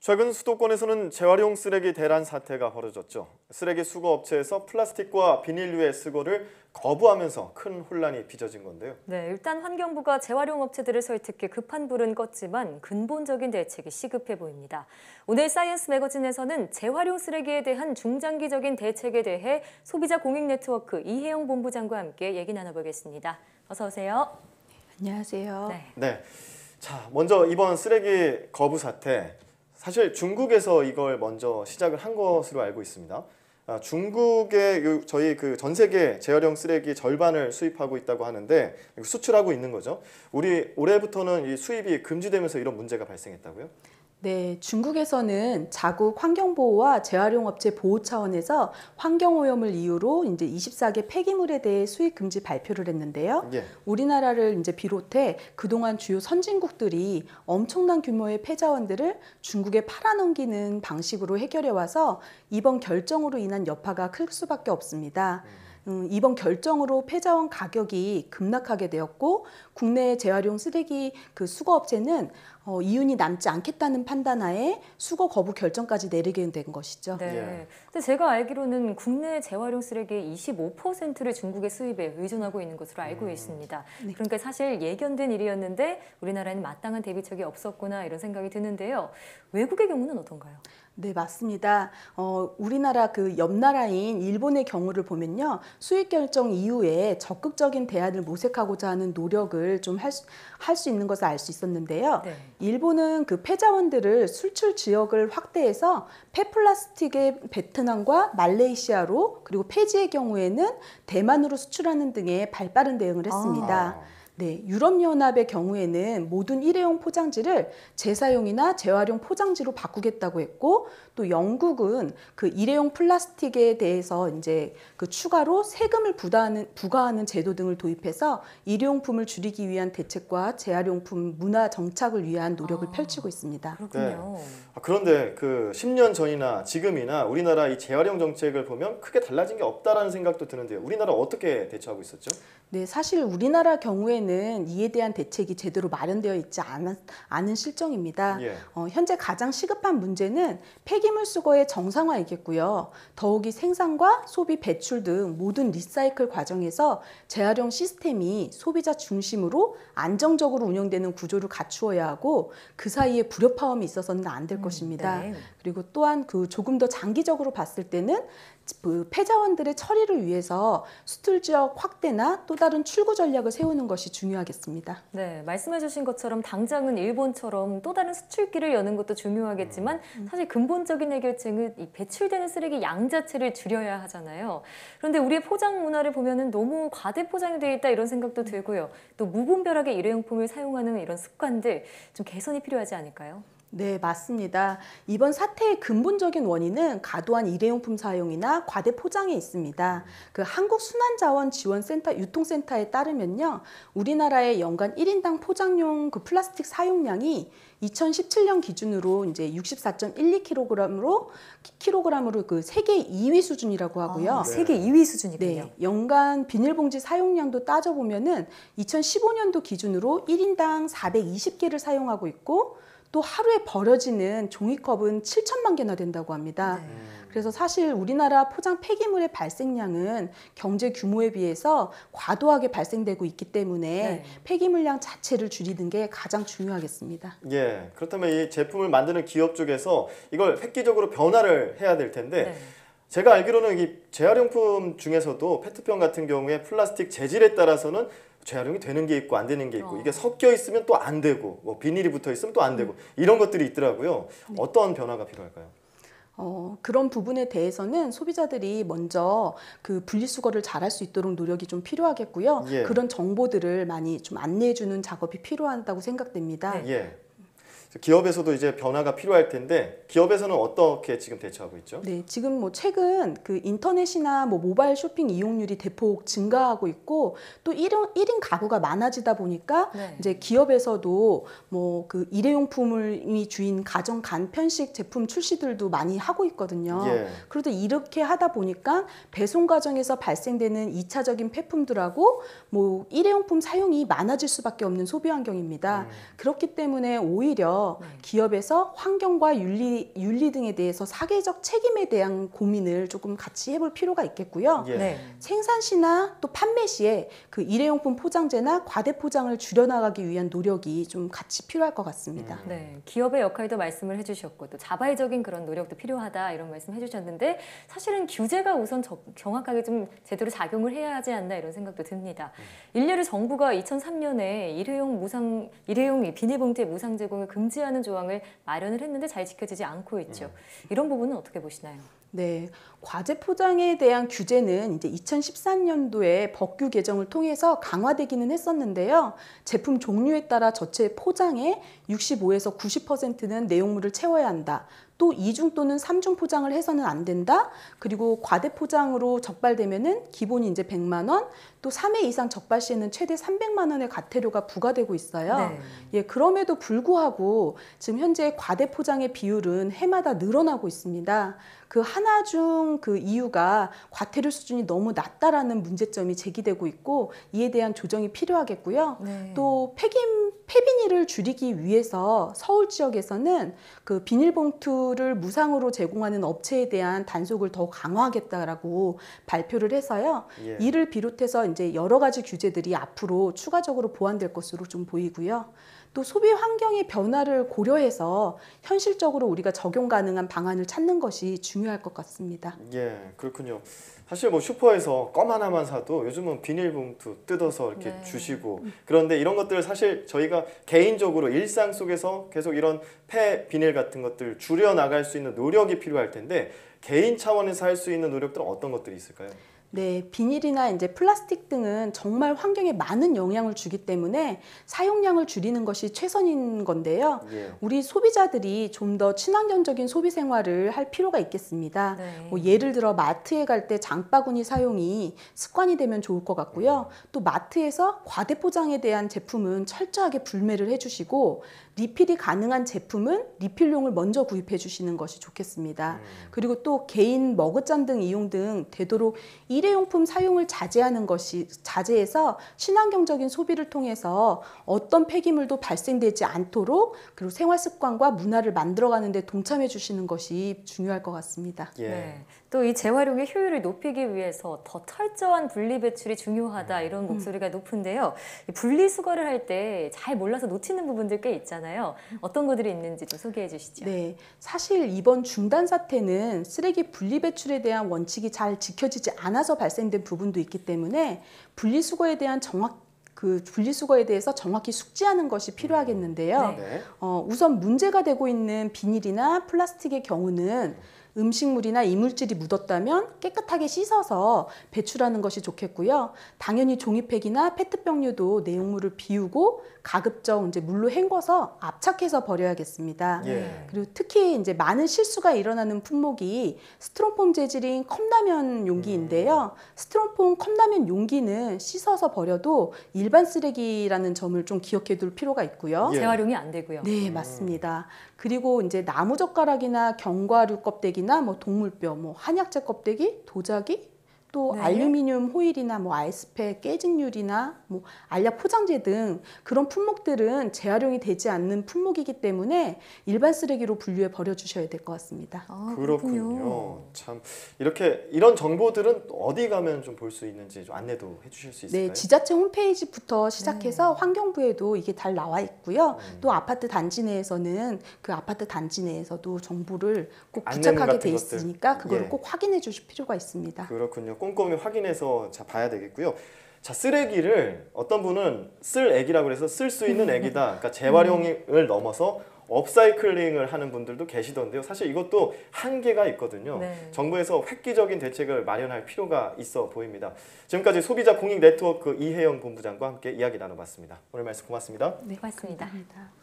최근 수도권에서는 재활용 쓰레기 대란 사태가 벌어졌죠. 쓰레기 수거 업체에서 플라스틱과 비닐류의 수거를 거부하면서 큰 혼란이 빚어진 건데요. 네, 일단 환경부가 재활용 업체들을 설득해 급한 불은 껐지만 근본적인 대책이 시급해 보입니다. 오늘 사이언스 매거진에서는 재활용 쓰레기에 대한 중장기적인 대책에 대해 소비자 공익 네트워크 이혜영 본부장과 함께 얘기 나눠보겠습니다. 어서 오세요. 안녕하세요. 네. 네. 자, 먼저 이번 쓰레기 거부 사태 사실 중국에서 이걸 먼저 시작을 한 것으로 알고 있습니다. 아, 중국의 저희 그 전 세계 재활용 쓰레기 절반을 수입하고 있다고 하는데 수출하고 있는 거죠. 우리 올해부터는 이 수입이 금지되면서 이런 문제가 발생했다고요? 네, 중국에서는 자국 환경보호와 재활용업체 보호 차원에서 환경오염을 이유로 이제 24개 폐기물에 대해 수익 금지 발표를 했는데요. 예. 우리나라를 이제 비롯해 그동안 주요 선진국들이 엄청난 규모의 폐자원들을 중국에 팔아넘기는 방식으로 해결해 와서 이번 결정으로 인한 여파가 클 수밖에 없습니다. 음. 음, 이번 결정으로 폐자원 가격이 급락하게 되었고 국내 재활용 쓰레기 그 수거업체는 어, 이윤이 남지 않겠다는 판단하에 수거 거부 결정까지 내리게 된 것이죠. 네. 예. 근데 제가 알기로는 국내 재활용 쓰레기의 25%를 중국의 수입에 의존하고 있는 것으로 알고 음. 있습니다. 네. 그러니까 사실 예견된 일이었는데 우리나라는 마땅한 대비책이 없었구나 이런 생각이 드는데요. 외국의 경우는 어떤가요? 네, 맞습니다. 어, 우리나라 그 옆나라인 일본의 경우를 보면요. 수익 결정 이후에 적극적인 대안을 모색하고자 하는 노력을 좀 할 수 있는 것을 알 수 있었는데요. 네. 일본은 그 폐자원들을 수출 지역을 확대해서 폐플라스틱의 베트남과 말레이시아로 그리고 폐지의 경우에는 대만으로 수출하는 등의 발빠른 대응을 했습니다. 아. 네, 유럽연합의 경우에는 모든 일회용 포장지를 재사용이나 재활용 포장지로 바꾸겠다고 했고 또 영국은 그 일회용 플라스틱에 대해서 이제 그 추가로 세금을 부과하는, 부과하는 제도 등을 도입해서 일회용품을 줄이기 위한 대책과 재활용품 문화 정착을 위한 노력을 아, 펼치고 있습니다. 그렇군요. 네. 아, 그런데 그 10년 전이나 지금이나 우리나라 이 재활용 정책을 보면 크게 달라진 게 없다라는 생각도 드는데요. 우리나라 어떻게 대처하고 있었죠? 네, 사실 우리나라 경우에는 이에 대한 대책이 제대로 마련되어 있지 않은, 않은 실정입니다. 예. 어, 현재 가장 시급한 문제는 폐기 폐기물수거의 정상화이겠고요. 더욱이 생산과 소비, 배출 등 모든 리사이클 과정에서 재활용 시스템이 소비자 중심으로 안정적으로 운영되는 구조를 갖추어야 하고 그 사이에 불협화음이 있어서는 안될 음, 것입니다. 네. 그리고 또한 그 조금 더 장기적으로 봤을 때는 폐자원들의 처리를 위해서 수출 지역 확대나 또 다른 출구 전략을 세우는 것이 중요하겠습니다. 네, 말씀해주신 것처럼 당장은 일본처럼 또 다른 수출길을 여는 것도 중요하겠지만 음, 음. 사실 근본적인 해결책은 이 배출되는 쓰레기 양 자체를 줄여야 하잖아요. 그런데 우리의 포장 문화를 보면 너무 과대 포장이 되어 있다 이런 생각도 음. 들고요. 또 무분별하게 일회용품을 사용하는 이런 습관들 좀 개선이 필요하지 않을까요? 네, 맞습니다. 이번 사태의 근본적인 원인은 과도한 일회용품 사용이나 과대 포장에 있습니다. 그 한국순환자원지원센터 유통센터에 따르면요. 우리나라의 연간 1인당 포장용 그 플라스틱 사용량이 2017년 기준으로 이제 64.12kg으로 킬로으로그 세계 2위 수준이라고 아, 하고요. 아, 세계 2위 수준이군요. 네, 연간 비닐봉지 사용량도 따져 보면은 2015년도 기준으로 1인당 420개를 사용하고 있고 또 하루에 버려지는 종이컵은 7천만 개나 된다고 합니다. 네. 그래서 사실 우리나라 포장 폐기물의 발생량은 경제 규모에 비해서 과도하게 발생되고 있기 때문에 네. 폐기물량 자체를 줄이는 게 가장 중요하겠습니다. 예, 그렇다면 이 제품을 만드는 기업 쪽에서 이걸 획기적으로 변화를 해야 될 텐데 네. 제가 알기로는 이 재활용품 중에서도 페트병 같은 경우에 플라스틱 재질에 따라서는 재활용이 되는 게 있고 안 되는 게 있고 어. 이게 섞여 있으면 또 안 되고 뭐 비닐이 붙어 있으면 또 안 되고 음. 이런 것들이 있더라고요. 네. 어떤 변화가 필요할까요? 어, 그런 부분에 대해서는 소비자들이 먼저 그 분리수거를 잘할 수 있도록 노력이 좀 필요하겠고요. 예. 그런 정보들을 많이 좀 안내해 주는 작업이 필요하다고 생각됩니다. 예. 기업에서도 이제 변화가 필요할 텐데 기업에서는 어떻게 지금 대처하고 있죠? 네, 지금 뭐 최근 그 인터넷이나 뭐 모바일 쇼핑 이용률이 대폭 증가하고 있고 또 1인, 1인 가구가 많아지다 보니까 네. 이제 기업에서도 뭐 그 일회용품이 주인 가정 간편식 제품 출시들도 많이 하고 있거든요. 예. 그런데 이렇게 하다 보니까 배송 과정에서 발생되는 2차적인 폐품들하고 뭐 일회용품 사용이 많아질 수밖에 없는 소비 환경입니다. 음. 그렇기 때문에 오히려 네. 기업에서 환경과 윤리, 윤리 등에 대해서 사회적 책임에 대한 고민을 조금 같이 해볼 필요가 있겠고요. 예. 네. 생산 시나 또 판매 시에 그 일회용품 포장재나 과대 포장을 줄여나가기 위한 노력이 좀 같이 필요할 것 같습니다. 음. 네, 기업의 역할도 말씀을 해주셨고 또 자발적인 그런 노력도 필요하다 이런 말씀 해주셨는데 사실은 규제가 우선 저, 정확하게 좀 제대로 작용을 해야 하지 않나 이런 생각도 듭니다. 음. 일례로 정부가 2003년에 일회용 무상 일회용 비닐봉지 무상 제공을 금지 금지하는 조항을 마련을 했는데 잘 지켜지지 않고 있죠. 음. 이런 부분은 어떻게 보시나요? 네. 과제 포장에 대한 규제는 이제 2013년도에 법규 개정을 통해서 강화되기는 했었는데요. 제품 종류에 따라 저체 포장의 65에서 90%는 내용물을 채워야 한다. 또 이중 또는 삼중 포장을 해서는 안 된다. 그리고 과대 포장으로 적발되면은 기본이 이제 100만 원, 또 3회 이상 적발 시에는 최대 300만 원의 과태료가 부과되고 있어요. 네. 예, 그럼에도 불구하고 지금 현재 과대 포장의 비율은 해마다 늘어나고 있습니다. 그 하나 중 그 이유가 과태료 수준이 너무 낮다라는 문제점이 제기되고 있고 이에 대한 조정이 필요하겠고요. 네. 또폐기 폐비닐을 줄이기 위해서 서울 지역에서는 그 비닐봉투를 무상으로 제공하는 업체에 대한 단속을 더 강화하겠다라고 발표를 해서요. 예. 이를 비롯해서 이제 여러 가지 규제들이 앞으로 추가적으로 보완될 것으로 좀 보이고요. 또 소비 환경의 변화를 고려해서 현실적으로 우리가 적용 가능한 방안을 찾는 것이 중요할 것 같습니다. 예, 그렇군요. 사실 뭐 슈퍼에서 껌 하나만 사도 요즘은 비닐봉투 뜯어서 이렇게 네. 주시고 그런데 이런 것들을 사실 저희가 개인적으로 일상 속에서 계속 이런 폐 비닐 같은 것들 줄여 나갈 수 있는 노력이 필요할 텐데 개인 차원에서 할 수 있는 노력들은 어떤 것들이 있을까요? 네, 비닐이나 이제 플라스틱 등은 정말 환경에 많은 영향을 주기 때문에 사용량을 줄이는 것이 최선인 건데요. 예. 우리 소비자들이 좀 더 친환경적인 소비 생활을 할 필요가 있겠습니다. 네. 뭐 예를 들어 마트에 갈 때 장바구니 사용이 습관이 되면 좋을 것 같고요. 예. 또 마트에서 과대포장에 대한 제품은 철저하게 불매를 해주시고 리필이 가능한 제품은 리필용을 먼저 구입해 주시는 것이 좋겠습니다. 음. 그리고 또 개인 머그잔 등 이용 등 되도록 이 일회용품 사용을 자제하는 것이 자제해서 친환경적인 소비를 통해서 어떤 폐기물도 발생되지 않도록 그리고 생활 습관과 문화를 만들어가는 데 동참해 주시는 것이 중요할 것 같습니다. 예. 네. 또이 재활용의 효율을 높이기 위해서 더 철저한 분리 배출이 중요하다 음. 이런 음. 목소리가 높은데요. 분리 수거를 할 때 잘 몰라서 놓치는 부분들 꽤 있잖아요. 음. 어떤 것들이 있는지 좀 소개해 주시죠. 네, 사실 이번 중단 사태는 쓰레기 분리 배출에 대한 원칙이 잘 지켜지지 않아서 발생된 부분도 있기 때문에 분리 수거에 대한 정확 그 분리수거에 대해서 정확히 숙지하는 것이 필요하겠는데요. 네. 어, 우선 문제가 되고 있는 비닐이나 플라스틱의 경우는 음식물이나 이물질이 묻었다면 깨끗하게 씻어서 배출하는 것이 좋겠고요. 당연히 종이팩이나 페트병류도 내용물을 비우고 가급적 이제 물로 헹궈서 압착해서 버려야겠습니다. 예. 그리고 특히 이제 많은 실수가 일어나는 품목이 스트로폼 재질인 컵라면 용기인데요. 음. 스트로폼 컵라면 용기는 씻어서 버려도 일반 쓰레기라는 점을 좀 기억해 둘 필요가 있고요. 예. 재활용이 안 되고요. 네, 맞습니다. 음. 그리고 이제 나무젓가락이나 견과류 껍데기나 뭐 동물뼈, 뭐 한약재 껍데기, 도자기, 또 네. 알루미늄 호일이나 뭐 아이스팩, 깨진율이나 뭐 알약 포장재 등 그런 품목들은 재활용이 되지 않는 품목이기 때문에 일반 쓰레기로 분류해 버려 주셔야 될 것 같습니다. 아, 그렇군요. 그렇군요. 참 이렇게 이런 정보들은 어디 가면 좀 볼 수 있는지 좀 안내도 해주실 수 있을까요? 네, 지자체 홈페이지부터 시작해서 네. 환경부에도 이게 잘 나와 있고요. 음. 또 아파트 단지 내에서는 그 아파트 단지 내에서도 정보를 꼭 부착하게 돼 있으니까 그거를 예. 꼭 확인해 주실 필요가 있습니다. 그렇군요. 꼼꼼히 확인해서 자, 봐야 되겠고요. 자 쓰레기를 어떤 분은 쓸 애기라고 해서 쓸 수 있는 애기다. 그러니까 음. 재활용을 넘어서 업사이클링을 하는 분들도 계시던데요. 사실 이것도 한계가 있거든요. 네. 정부에서 획기적인 대책을 마련할 필요가 있어 보입니다. 지금까지 소비자 공익 네트워크 이혜영 본부장과 함께 이야기 나눠봤습니다. 오늘 말씀 고맙습니다. 네, 고맙습니다. 감사합니다.